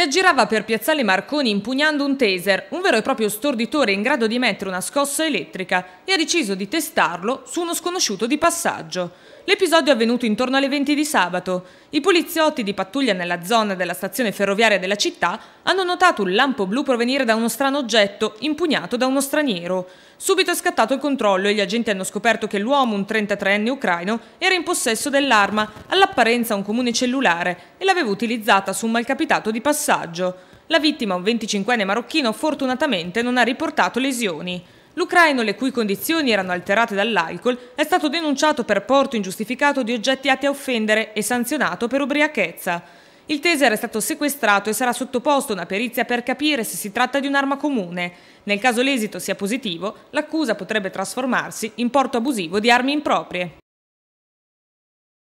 Si aggirava per piazzale Marconi impugnando un taser, un vero e proprio storditore in grado di mettere una scossa elettrica, e ha deciso di testarlo su uno sconosciuto di passaggio. L'episodio è avvenuto intorno alle 20 di sabato. I poliziotti di pattuglia nella zona della stazione ferroviaria della città hanno notato un lampo blu provenire da uno strano oggetto impugnato da uno straniero. Subito è scattato il controllo e gli agenti hanno scoperto che l'uomo, un 33enne ucraino, era in possesso dell'arma, all'apparenza un comune cellulare, e l'aveva utilizzata su un malcapitato di passaggio. La vittima, un 25enne marocchino, fortunatamente non ha riportato lesioni. L'ucraino, le cui condizioni erano alterate dall'alcol, è stato denunciato per porto ingiustificato di oggetti atti a offendere e sanzionato per ubriachezza. Il taser è stato sequestrato e sarà sottoposto a una perizia per capire se si tratta di un'arma comune. Nel caso l'esito sia positivo, l'accusa potrebbe trasformarsi in porto abusivo di armi improprie.